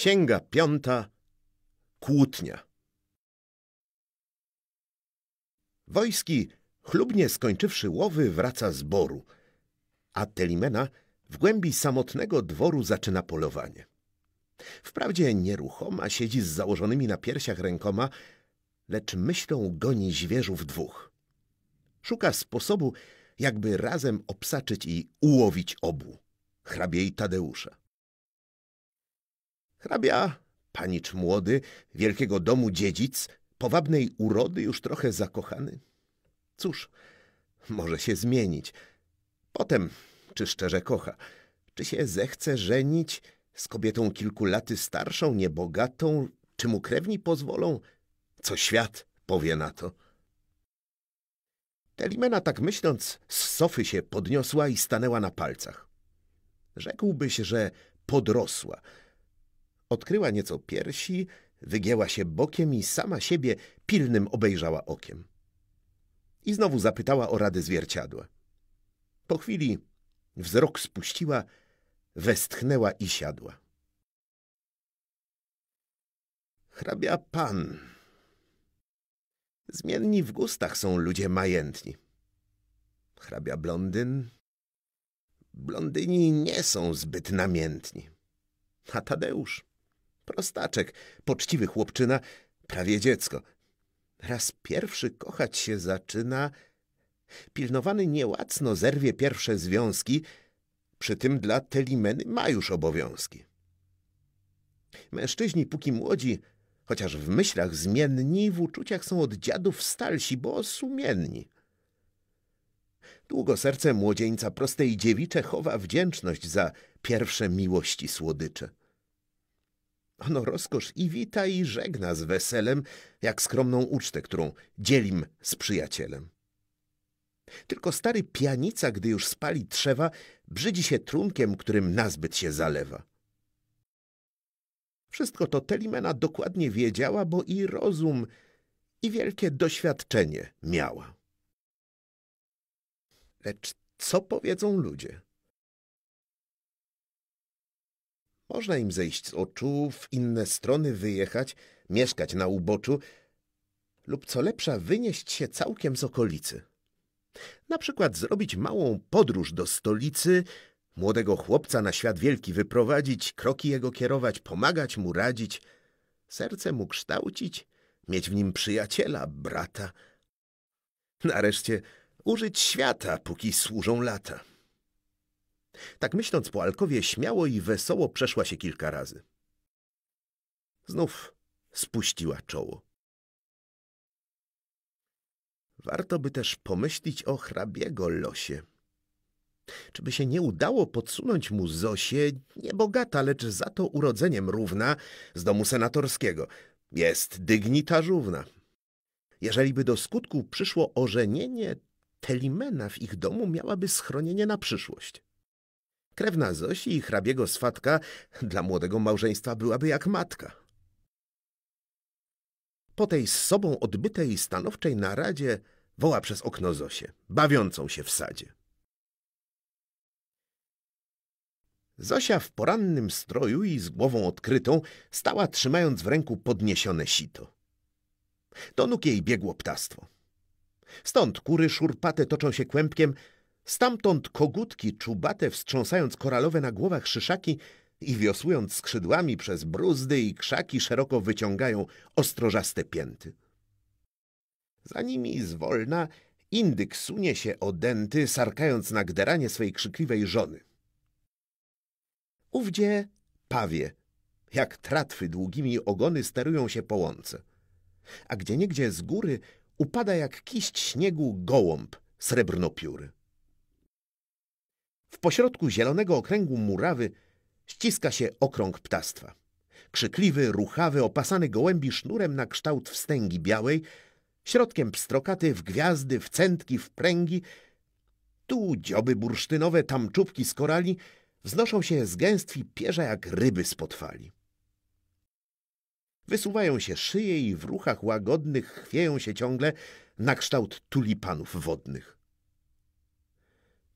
Księga piąta Kłótnia Wojski, chlubnie skończywszy łowy, wraca z boru, a Telimena w głębi samotnego dworu zaczyna polowanie. Wprawdzie nieruchoma siedzi z założonymi na piersiach rękoma, lecz myślą goni zwierzów dwóch. Szuka sposobu, jakby razem obsaczyć i ułowić obu, hrabiej Tadeusza. Hrabia, panicz młody, wielkiego domu dziedzic, powabnej urody już trochę zakochany. Cóż, może się zmienić. Potem, czy szczerze kocha, czy się zechce żenić z kobietą kilku laty starszą, niebogatą, czy mu krewni pozwolą? Co świat powie na to? Telimena tak myśląc z sofy się podniosła i stanęła na palcach. Rzekłbyś, że podrosła – Odkryła nieco piersi, wygięła się bokiem i sama siebie pilnym obejrzała okiem. I znowu zapytała o radę zwierciadła. Po chwili wzrok spuściła, westchnęła i siadła. Hrabia pan. Zmienni w gustach są ludzie majętni. Hrabia blondyn. Blondyni nie są zbyt namiętni. A Tadeusz Prostaczek, poczciwy chłopczyna, prawie dziecko. Raz pierwszy kochać się zaczyna, pilnowany niełacno zerwie pierwsze związki, przy tym dla Telimeny ma już obowiązki. Mężczyźni, póki młodzi, chociaż w myślach zmienni, w uczuciach są od dziadów stalsi, bo sumienni. Długo serce młodzieńca prostej dziewicze chowa wdzięczność za pierwsze miłości słodycze. Ano rozkosz i wita i żegna z weselem, jak skromną ucztę, którą dzielim z przyjacielem. Tylko stary pianica, gdy już spali trzewa, brzydzi się trunkiem, którym nazbyt się zalewa. Wszystko to Telimena dokładnie wiedziała, bo i rozum, i wielkie doświadczenie miała. Lecz co powiedzą ludzie? Można im zejść z oczu, w inne strony wyjechać, mieszkać na uboczu lub co lepsza wynieść się całkiem z okolicy. Na przykład zrobić małą podróż do stolicy, młodego chłopca na świat wielki wyprowadzić, kroki jego kierować, pomagać mu radzić, serce mu kształcić, mieć w nim przyjaciela, brata. Nareszcie użyć świata, póki służą lata. Tak myśląc po Alkowie śmiało i wesoło przeszła się kilka razy. Znów spuściła czoło. Warto by też pomyśleć o hrabiego losie. Czy by się nie udało podsunąć mu Zosie, niebogata, lecz za to urodzeniem równa, z domu senatorskiego. Jest dygnitarzówna. Jeżeli by do skutku przyszło ożenienie, Telimena w ich domu miałaby schronienie na przyszłość krewna Zosi i hrabiego swatka dla młodego małżeństwa byłaby jak matka. Po tej z sobą odbytej stanowczej naradzie woła przez okno Zosie, bawiącą się w sadzie. Zosia w porannym stroju i z głową odkrytą stała trzymając w ręku podniesione sito. Do nóg jej biegło ptastwo. Stąd kury szurpate toczą się kłębkiem, Stamtąd kogutki czubate, wstrząsając koralowe na głowach szyszaki i wiosłując skrzydłami przez bruzdy i krzaki, szeroko wyciągają ostrożaste pięty. Za nimi zwolna indyk sunie się odęty, sarkając na gderanie swej krzykliwej żony. Ówdzie pawie, jak tratwy długimi ogony sterują się po łące, a gdzieniegdzie z góry upada jak kiść śniegu gołąb srebrnopióry. W pośrodku zielonego okręgu murawy ściska się okrąg ptactwa. Krzykliwy, ruchawy, opasany gołębi sznurem na kształt wstęgi białej, środkiem pstrokaty w gwiazdy, w centki, w pręgi. Tu dzioby bursztynowe, tam czubki z korali wznoszą się z gęstwi pierza jak ryby z potwali. Wysuwają się szyje i w ruchach łagodnych chwieją się ciągle na kształt tulipanów wodnych.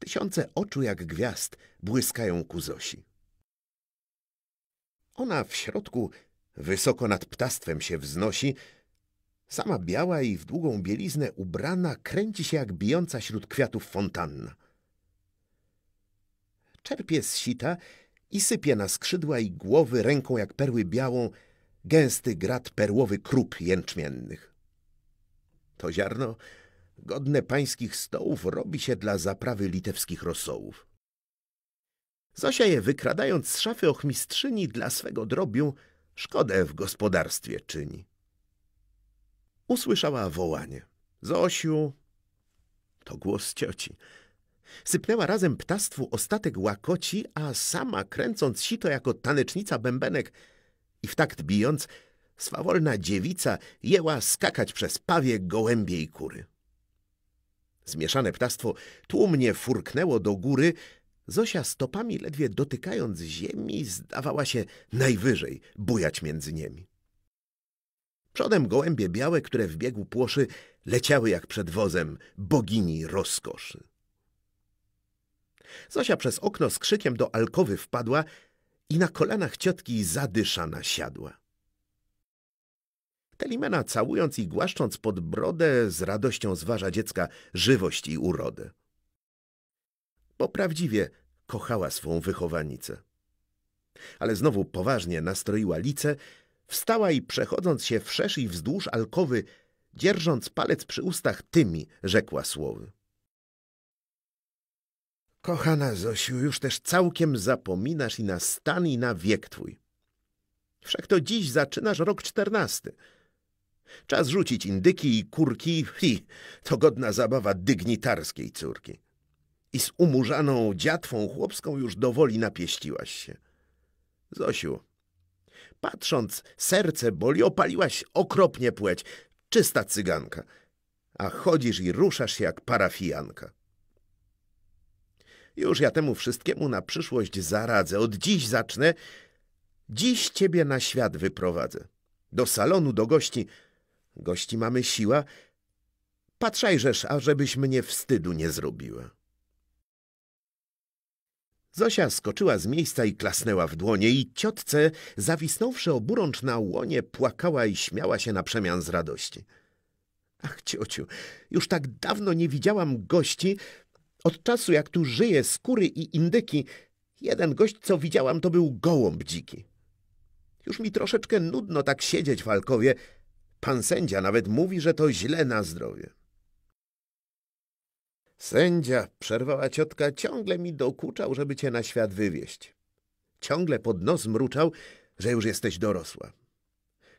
Tysiące oczu jak gwiazd błyskają ku Zosi. Ona w środku wysoko nad ptastwem się wznosi, sama biała i w długą bieliznę ubrana kręci się jak bijąca śród kwiatów fontanna. Czerpie z sita i sypie na skrzydła i głowy ręką jak perły białą gęsty grat perłowy krup jęczmiennych. To ziarno godne pańskich stołów robi się dla zaprawy litewskich rosołów. Zosia je wykradając z szafy ochmistrzyni dla swego drobiu, szkodę w gospodarstwie czyni. Usłyszała wołanie. Zosiu! To głos cioci. Sypnęła razem ptastwu ostatek łakoci, a sama kręcąc sito jako tanecznica bębenek i w takt bijąc, swawolna dziewica jęła skakać przez pawie gołębie i kury. Zmieszane ptactwo tłumnie furknęło do góry. Zosia stopami ledwie dotykając ziemi zdawała się najwyżej bujać między nimi. Przodem gołębie białe, które w biegu płoszy leciały jak przed wozem bogini rozkoszy. Zosia przez okno z krzykiem do alkowy wpadła i na kolanach ciotki zadyszana siadła. Telimena, całując i głaszcząc pod brodę, z radością zważa dziecka żywość i urodę. Bo prawdziwie kochała swą wychowanicę. Ale znowu poważnie nastroiła lice, wstała i przechodząc się wszerz i wzdłuż alkowy, dzierżąc palec przy ustach tymi, rzekła słowy. Kochana Zosiu, już też całkiem zapominasz i na stan i na wiek twój. Wszak to dziś zaczynasz rok czternasty – Czas rzucić indyki i kurki i to godna zabawa dygnitarskiej córki. I z umurzaną dziatwą chłopską już dowoli napieściłaś się. Zosiu, patrząc, serce boli, opaliłaś okropnie płeć. Czysta cyganka. A chodzisz i ruszasz się jak parafijanka. Już ja temu wszystkiemu na przyszłość zaradzę. Od dziś zacznę. Dziś ciebie na świat wyprowadzę. Do salonu, do gości Gości mamy siła. Patrzajżesz, ażebyś mnie wstydu nie zrobiła. Zosia skoczyła z miejsca i klasnęła w dłonie i ciotce, zawisnąwszy oburącz na łonie, płakała i śmiała się na przemian z radości. Ach, ciociu, już tak dawno nie widziałam gości. Od czasu, jak tu żyję, skóry i indyki, jeden gość, co widziałam, to był gołąb dziki. Już mi troszeczkę nudno tak siedzieć w Alkowie, Pan sędzia nawet mówi, że to źle na zdrowie. Sędzia, przerwała ciotka, ciągle mi dokuczał, żeby cię na świat wywieźć. Ciągle pod nos mruczał, że już jesteś dorosła.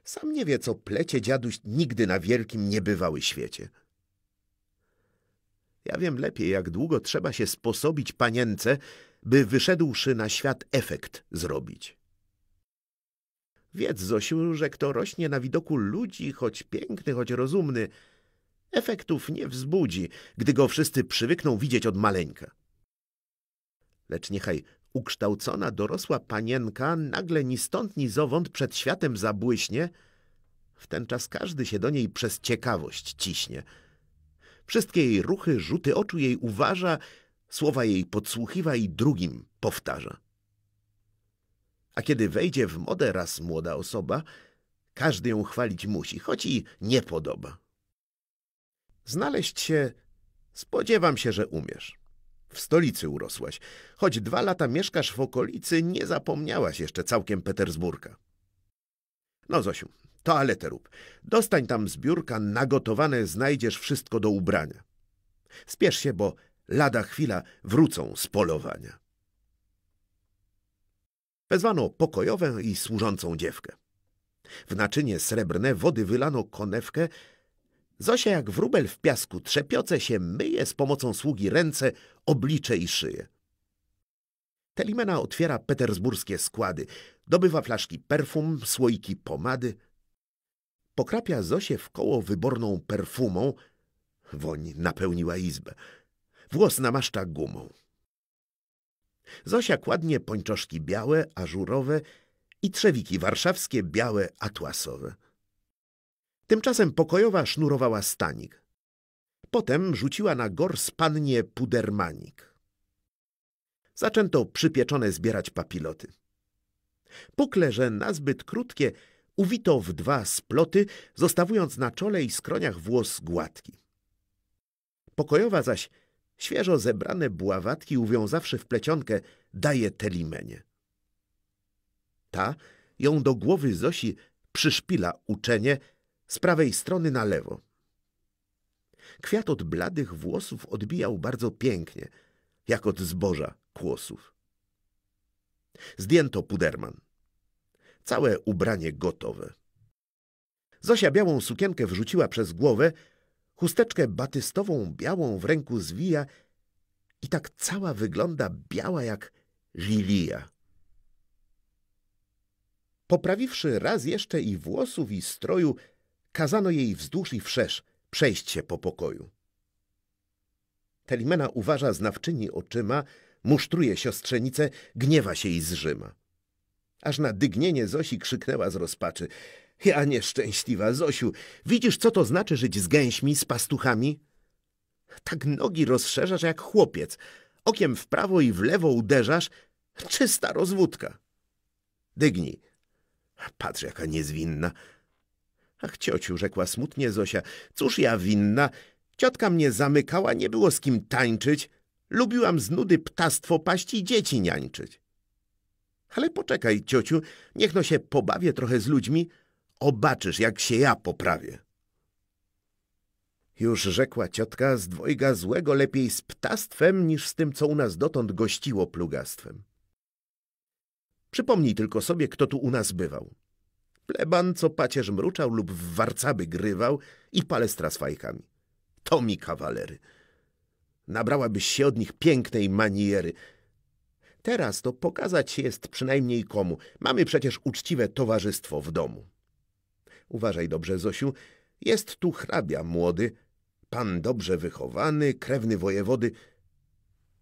Sam nie wie, co plecie dziaduś nigdy na wielkim niebywały świecie. Ja wiem lepiej, jak długo trzeba się sposobić panience, by wyszedłszy na świat efekt zrobić. Wiedz, Zosiu, że kto rośnie na widoku ludzi, choć piękny, choć rozumny, efektów nie wzbudzi, gdy go wszyscy przywykną widzieć od maleńka. Lecz niechaj ukształcona dorosła panienka nagle ni stąd, ni zowąd przed światem zabłyśnie, wtenczas każdy się do niej przez ciekawość ciśnie. Wszystkie jej ruchy, rzuty oczu jej uważa, słowa jej podsłuchiwa i drugim powtarza. A kiedy wejdzie w modę raz młoda osoba, każdy ją chwalić musi, choć i nie podoba. Znaleźć się spodziewam się, że umiesz. W stolicy urosłaś. Choć dwa lata mieszkasz w okolicy, nie zapomniałaś jeszcze całkiem Petersburga. No Zosiu, toaletę rób. Dostań tam z biurka, nagotowane znajdziesz wszystko do ubrania. Spiesz się, bo lada chwila wrócą z polowania. Wezwano pokojowę i służącą dziewkę. W naczynie srebrne wody wylano konewkę. Zosia jak wróbel w piasku trzepioce się myje z pomocą sługi ręce, oblicze i szyję. Telimena otwiera petersburskie składy, dobywa flaszki perfum, słoiki pomady. Pokrapia Zosie w koło wyborną perfumą. Woń napełniła izbę. Włos namaszcza gumą. Zosia kładnie pończoszki białe, ażurowe i trzewiki warszawskie białe, atłasowe. Tymczasem pokojowa sznurowała stanik. Potem rzuciła na gor spannie pudermanik. Zaczęto przypieczone zbierać papiloty. Pukle, że nazbyt krótkie, uwito w dwa sploty, zostawując na czole i skroniach włos gładki. Pokojowa zaś Świeżo zebrane buławatki uwiązawszy w plecionkę daje Telimenie. Ta ją do głowy Zosi przyszpila uczenie z prawej strony na lewo. Kwiat od bladych włosów odbijał bardzo pięknie, jak od zboża kłosów. Zdjęto puderman. Całe ubranie gotowe. Zosia białą sukienkę wrzuciła przez głowę chusteczkę batystową białą w ręku zwija i tak cała wygląda biała jak lilia. Poprawiwszy raz jeszcze i włosów, i stroju, kazano jej wzdłuż i wszerz przejść się po pokoju. Telimena uważa znawczyni oczyma, musztruje siostrzenicę, gniewa się i zrzyma. Aż na dygnienie Zosi krzyknęła z rozpaczy. Ja nieszczęśliwa, Zosiu, widzisz, co to znaczy żyć z gęśmi, z pastuchami? Tak nogi rozszerzasz jak chłopiec, okiem w prawo i w lewo uderzasz, czysta rozwódka. Dygnij. Patrz, jaka niezwinna. Ach, ciociu, rzekła smutnie Zosia, cóż ja winna? Ciotka mnie zamykała, nie było z kim tańczyć. Lubiłam z nudy ptastwo paść i dzieci niańczyć. Ale poczekaj, ciociu, niech no się pobawię trochę z ludźmi – Obaczysz, jak się ja poprawię. Już rzekła ciotka, z dwojga złego lepiej z ptastwem niż z tym, co u nas dotąd gościło plugastwem. Przypomnij tylko sobie, kto tu u nas bywał. Pleban, co pacierz mruczał lub w warcaby grywał i palestra z fajkami. To mi kawalery. Nabrałabyś się od nich pięknej maniery. Teraz to pokazać się jest przynajmniej komu. Mamy przecież uczciwe towarzystwo w domu. Uważaj dobrze, Zosiu. Jest tu hrabia młody, pan dobrze wychowany, krewny wojewody.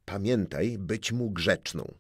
Pamiętaj być mu grzeczną.